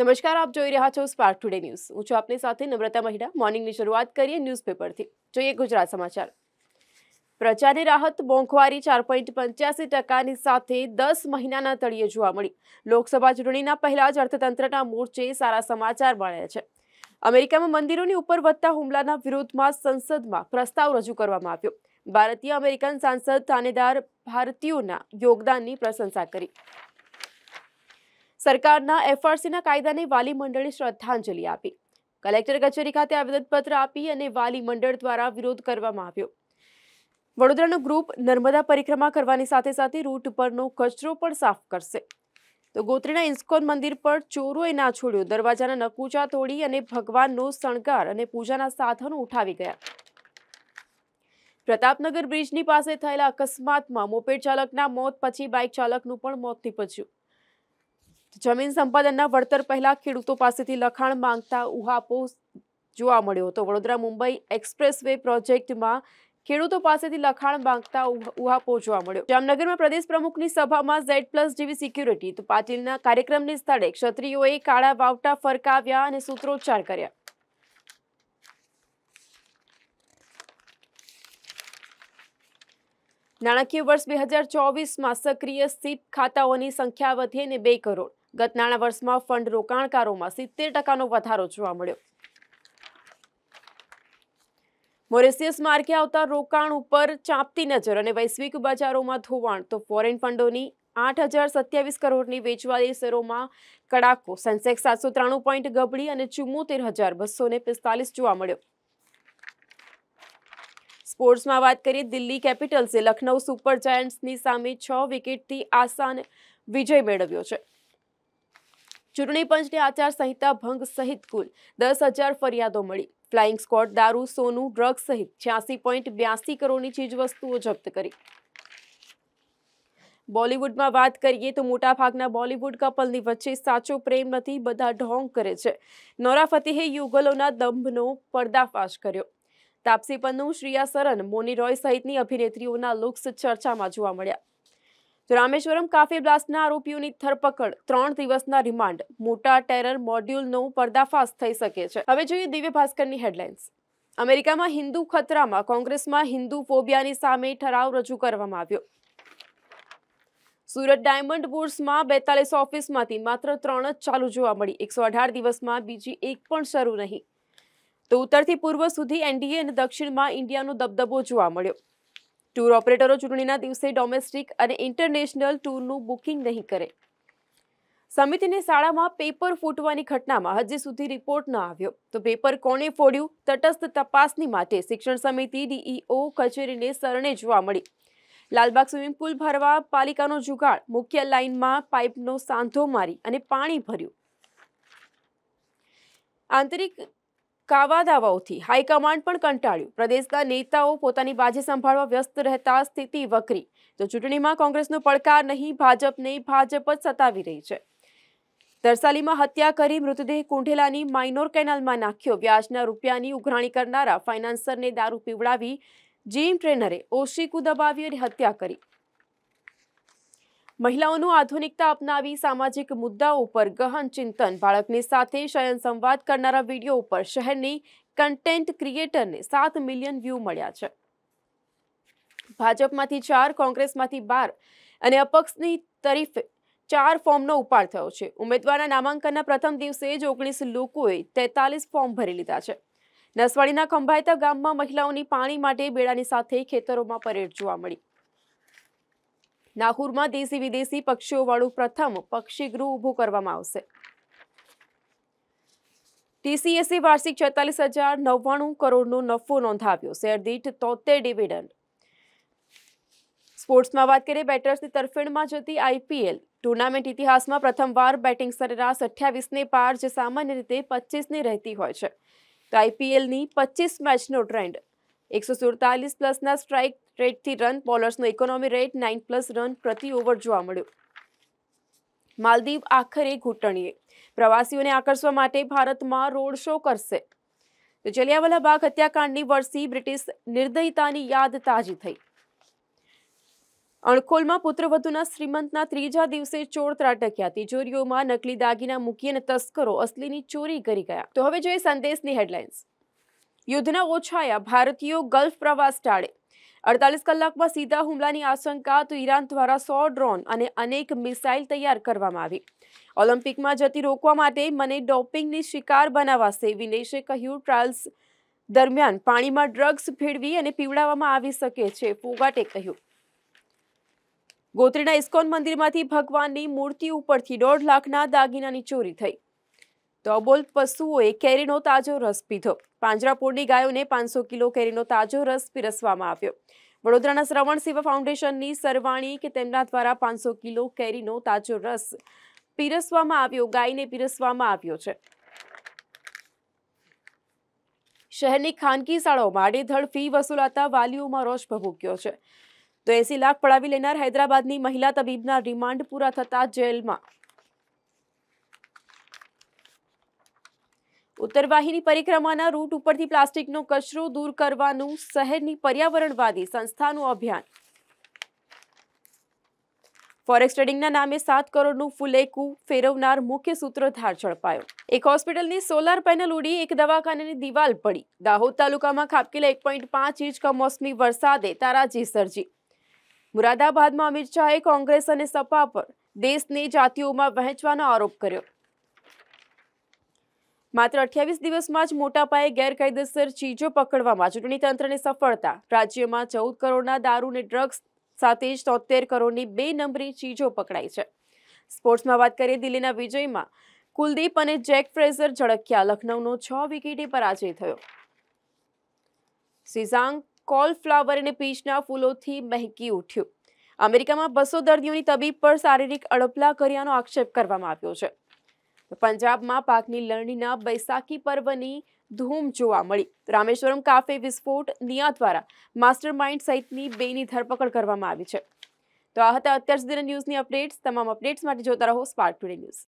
નમસ્કાર આપ જોઈ રહ્યા છો સ્પાર્ક ટુડે ન્યૂઝ હું છું આપની સાથે નમ્રતા મહિડા મોર્નિંગની શરૂઆત કરીએ ન્યૂઝપેપરથી જોઈએ ગુજરાત સમાચાર પ્રજાને રાહત મોંઘવારી ચાર પોઈન્ટ પંચ્યાસી ટકાની સાથે દસ મહિનાના તળિયે જોવા મળી લોકસભા ચૂંટણીના પહેલા જ અર્થતંત્રના મોરચે સારા સમાચાર મળ્યા છે અમેરિકામાં મંદિરોની ઉપર વધતા હુમલાના વિરોધમાં સંસદમાં પ્રસ્તાવ રજૂ કરવામાં આવ્યો ભારતીય અમેરિકન સાંસદ થાનેદાર ભારતીયોના યોગદાનની પ્રશંસા કરી સરકારના એફઆરસીના કાયદાને વાલી મંડળે શ્રદ્ધાંજલિ આપી કલેક્ટર કચેરી ખાતે આવેદનપત્ર આપી અને વાલી મંડળ દ્વારા વિરોધ કરવામાં આવ્યો વડોદરાનું ગ્રુપ નર્મદા પરિક્રમા કરવાની સાથે સાથે રૂટ પરનો કચરો પણ સાફ કરશે તો ગોત્રીના ઇન્સ્કોન મંદિર પર ચોરોએ ના છોડ્યો દરવાજાના નકુચા તોડી અને ભગવાનનો શણગાર અને પૂજાના સાધનો ઉઠાવી ગયા પ્રતાપનગર બ્રિજની પાસે થયેલા અકસ્માતમાં મોપેડ ચાલકના મોત પછી બાઇક ચાલકનું પણ મોત નીપજ્યું જમીન સંપાદનના વળતર પહેલા ખેડૂતો પાસેથી લખાણ માંગતા ઉહાપો જોવા મળ્યો હતો વડોદરા મુંબઈ એક્સપ્રેસ વે પ્રોજેક્ટમાં ખેડૂતો પાસેથી લખાણ માંગતા ઉહાપો જોવા મળ્યો જામનગરમાં પ્રદેશ પ્રમુખની સભામાં ઝેડ પ્લસ જેવી સિક્યુરિટી તો પાટીલના કાર્યક્રમની સ્થળે ક્ષત્રિયોએ કાળા વાવટા ફરકાવ્યા અને સૂત્રોચ્ચાર કર્યા નાણાકીય વર્ષ બે હજાર ચોવીસમાં સક્રિય સીપ ખાતાઓની સંખ્યા વધી અને બે કરોડ ગત નાણાં વર્ષમાં ફંડ રોકાણકારોમાં સિત્તેર ટકાનો વધારો જોવા મળ્યો મોરિશિયસ માર્કે આવતા રોકાણ ઉપર ચાંપતી નજર અને વૈશ્વિક બજારોમાં ધોવાણ તો ફોરેન ફંડોની આઠ હજાર સત્યાવીસ કરોડની વેચવાલી શેરોમાં કડાકો સેન્સેક્સ સાતસો ત્રાણું પોઈન્ટ ગબડી અને ચુમ્મોતેર હજાર બસો ને પિસ્તાલીસ જોવા મળ્યો સ્પોર્ટ્સમાં વાત કરીએ દિલ્હી કેપિટલ્સે લખનૌ સુપર જાયન્ટ્સની સામે છ વિકેટથી આસાન વિજય મેળવ્યો છે ચૂંટણી પંચને આચારસંહિતા ભંગ સહિત કુલ દસ હજાર ફરિયાદો મળી ફ્લાઇંગ સ્કોડ દારૂ સોનું ડ્રગ્સ સહિત છ્યાસી પોઈન્ટ બ્યાસી કરોડની ચીજવસ્તુઓ જપ્ત કરી બોલીવુડમાં વાત કરીએ તો મોટાભાગના બોલીવુડ કપલની વચ્ચે સાચો પ્રેમ નથી બધા ઢોંગ કરે છે નોરા ફતેહે યુગલોના દંભનો પર્દાફાશ કર્યો તાપસી પન્નુ શ્રીયા સરન મોની રોય સહિતની અભિનેત્રીઓના લુક્સ ચર્ચામાં જોવા મળ્યા રામેશ્વરમ કાફી બ્લાસ્ટના આરોપીઓની ધરપકડ ત્રણ દિવસના રિમાન્ડ મોટા ટેરર મોડ્યુલનો પર્દાફાશ થઈ શકે છે હવે જોઈએ દિવ્ય ભાસ્કરની હેડલાઇન્સ અમેરિકામાં હિન્દુ ખતરામાં કોંગ્રેસમાં હિન્દુ ફોબિયાની સામે ઠરાવ રજૂ કરવામાં આવ્યો સુરત ડાયમંડ બોર્સમાં બેતાલીસ ઓફિસમાંથી માત્ર ત્રણ જ ચાલુ જોવા મળી એકસો અઢાર દિવસમાં બીજી એક પણ શરૂ નહીં તો ઉત્તરથી પૂર્વ સુધી એનડીએ અને દક્ષિણમાં ઇન્ડિયાનો દબદબો જોવા મળ્યો ટૂર ઓપરેટરો ચૂંટણીના દિવસે ડોમેસ્ટિક અને ઇન્ટરનેશનલ ટૂરનું બુકિંગ નહીં કરે સમિતિની શાળામાં પેપર ફૂટવાની ઘટનામાં હજી સુધી રિપોર્ટ ન આવ્યો તો પેપર કોણે ફોડ્યું તટસ્થ તપાસની માટે શિક્ષણ સમિતિ ડીઈઓ કચેરીને શરણે જોવા મળી લાલબાગ સ્વિમિંગ પુલ ભરવા પાલિકાનો જુગાડ મુખ્ય લાઇનમાં પાઇપનો સાંધો મારી અને પાણી ભર્યું આંતરિક કાવા દાવાઓથી હાઈકમાન્ડ પણ કંટાળ્યું પ્રદેશના નેતાઓ પોતાની બાજી સંભાળવા વ્યસ્ત રહેતા સ્થિતિ વકરી તો ચૂંટણીમાં કોંગ્રેસનો પડકાર નહીં ભાજપને ભાજપ જ સતાવી રહી છે દરસાલીમાં હત્યા કરી મૃતદેહ કુંઢેલાની માઇનોર કેનાલમાં નાખ્યો વ્યાજના રૂપિયાની ઉઘરાણી કરનારા ફાઇનાન્સરને દારૂ પીવડાવી જીમ ટ્રેનરે ઓશીકુ દબાવી અને હત્યા કરી મહિલાઓનું આધુનિકતા અપનાવી સામાજિક મુદ્દાઓ ઉપર ગહન ચિંતન બાળકની સાથે શયન સંવાદ કરનારા વિડીયો ઉપર શહેરની કન્ટેન્ટ ક્રિએટરને સાત મિલિયન વ્યૂ મળ્યા છે ભાજપમાંથી ચાર કોંગ્રેસમાંથી બાર અને અપક્ષની તરીફે ચાર ફોર્મનો ઉપાડ થયો છે ઉમેદવારના નામાંકનના પ્રથમ દિવસે જ ઓગણીસ લોકોએ તેતાલીસ ફોર્મ ભરી લીધા છે નસવાડીના ખંભાયતા ગામમાં મહિલાઓની પાણી માટે બેડાની સાથે ખેતરોમાં પરેડ જોવા મળી નાહુરમાં દેશી વિદેશી પક્ષીઓવાળું પ્રથમ પક્ષીગૃહ ઊભું કરવામાં આવશે ટીસીએસી વાર્ષિક છેતાલીસ હજાર નવ્વાણું કરોડનો નફો નોંધાવ્યો શેર દીઠ તોતેર ડિવિડન્ડ સ્પોર્ટ્સમાં વાત કરીએ બેટર્સની તરફેણમાં જતી આઈપીએલ ટુર્નામેન્ટ ઇતિહાસમાં પ્રથમવાર બેટિંગ સરેરાશ અઠ્યાવીસને પાર જે સામાન્ય રીતે પચીસની રહેતી હોય છે તો આઈપીએલની પચીસ મેચનો ટ્રેન્ડ એકસો સુડતાલીસ પ્લસના સ્ટ્રાઇક રેટથી રન બોલર્સનો economy rate nine plus run પ્રતિ ઓવર જોવા મળ્યો માલદીવ આખરે ઘૂંટણીએ પ્રવાસીઓને આકર્ષવા માટે ભારતમાં રોડ શો કરશે તો જલિયાવાલા બાગ હત્યાકાંડની વરસી બ્રિટિશ નિર્દયતાની યાદ તાજી થઈ અણખોલમાં પુત્રવધુના શ્રીમંતના ત્રીજા દિવસે ચોર ત્રાટક્યા તિજોરીઓમાં નકલી દાગીના મૂકી અને તસ્કરો અસલીની ચોરી કરી ગયા તો હવે જોઈએ સંદેશની હેડલાઇન્સ યુદ્ધના ઓછાયા ભારતીયો ગલ્ફ પ્રવાસ ટાળે અડતાલીસ કલાકમાં સીધા હુમલાની આશંકા તો ઈરાન દ્વારા સો ડ્રોન અને અનેક મિસાઇલ તૈયાર કરવામાં આવી ઓલિમ્પિકમાં જતી રોકવા માટે મને ડોપિંગની શિકાર બનાવાશે વિનેશે કહ્યું ટ્રાયલ્સ દરમિયાન પાણીમાં ડ્રગ્સ ભેળવી અને પીવડાવવામાં આવી શકે છે ફોગાટે કહ્યું ગોત્રીના ઇસ્કોન મંદિરમાંથી ભગવાનની મૂર્તિ ઉપરથી દોઢ લાખના દાગીનાની ચોરી થઈ તો પશુઓએ કેરીનો તાજો રસ પીધો પાંજરાપોળની ગાયોને પાંચસો કિલો કેરીનો તાજો રસ પીરસવામાં આવ્યો વડોદરાના શ્રવણ સેવા ફાઉન્ડેશનની સરવાણી કે તેમના દ્વારા પાંચસો કિલો કેરીનો તાજો રસ પીરસવામાં આવ્યો ગાયને પીરસવામાં આવ્યો છે શહેરની ખાનગી શાળાઓમાં આડેધડ ફી વસૂલાતા વાલીઓમાં રોષ ભભૂક્યો છે તો એસી લાખ પડાવી લેનાર હૈદરાબાદની મહિલા તબીબના રિમાન્ડ પૂરા થતા જેલમાં ઉત્તરવાહિની પરિક્રમાના રૂટ ઉપરથી પ્લાસ્ટિકનો કચરો દૂર કરવાનું શહેરની પર્યાવરણવાદી સંસ્થાનું અભિયાન ફોરેક્સ ટ્રેડિંગના નામે સાત કરોડનું ફુલેકું ફેરવનાર મુખ્ય સૂત્રધાર ઝડપાયો એક હોસ્પિટલની સોલાર પેનલ ઉડી એક દવાખાનાની દિવાલ પડી દાહોદ તાલુકામાં ખાબકેલા એક પોઈન્ટ પાંચ ઇંચ કમોસમી વરસાદે તારાજી સર્જી મુરાદાબાદમાં અમિત શાહે કોંગ્રેસ અને સપા પર દેશની જાતિઓમાં વહેંચવાનો આરોપ કર્યો માત્ર અઠ્યાવીસ દિવસમાં જ મોટા પાયે ગેરકાયદેસર ચીજો પકડવામાં ચૂંટણી તંત્રને સફળતા રાજ્યમાં ચૌદ કરોડના દારૂ અને ડ્રગ્સ સાથે જ તોતેર કરોડની બે નંબરી ચીજો પકડાઈ છે સ્પોર્ટ્સમાં વાત કરીએ દિલ્હીના વિજયમાં કુલદીપ અને જેક ફ્રેઝર ઝળક્યા લખનૌનો છ વિકેટે પરાજય થયો સિઝાંગ કોલફ્લાવર અને પીચના ફૂલોથી મહેકી ઉઠ્યું અમેરિકામાં બસો દર્દીઓની તબીબ પર શારીરિક અડપલા કર્યાનો આક્ષેપ કરવામાં આવ્યો છે પંજાબમાં પાકની લણણીના બૈસાખી પર્વની ધૂમ જોવા મળી રામેશ્વરમ કાફે વિસ્ફોટ નિયા દ્વારા માસ્ટર માઇન્ડ સહિતની બેની ધરપકડ કરવામાં આવી છે તો આ હતા અત્યાર સુધીના ન્યૂઝની અપડેટ્સ તમામ અપડેટ્સ માટે જોતા રહો સ્પાર્ક ટુડે ન્યૂઝ